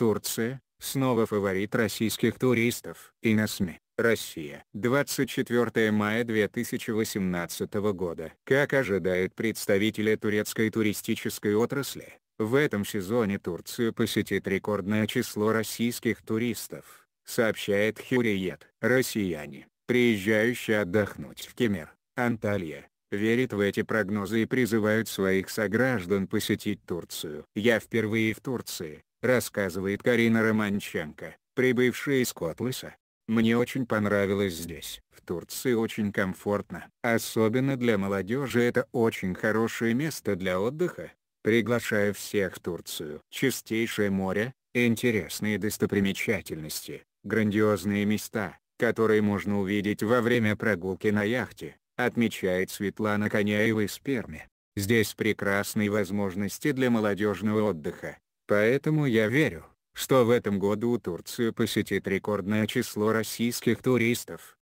Турция, снова фаворит российских туристов. И на СМИ. Россия. 24 мая 2018 года. Как ожидают представители турецкой туристической отрасли, в этом сезоне Турцию посетит рекордное число российских туристов, сообщает Хюриет. Россияне, приезжающие отдохнуть в Кемер, Анталья, верят в эти прогнозы и призывают своих сограждан посетить Турцию. Я впервые в Турции, рассказывает Карина Романченко, прибывшая из Котласа. Мне очень понравилось здесь. В Турции очень комфортно. Особенно для молодежи это очень хорошее место для отдыха. Приглашаю всех в Турцию. Чистейшее море, интересные достопримечательности, грандиозные места, которые можно увидеть во время прогулки на яхте, отмечает Светлана Коняева из Перми. Здесь прекрасные возможности для молодежного отдыха, Поэтому я верю, что в этом году Турцию посетит рекордное число российских туристов.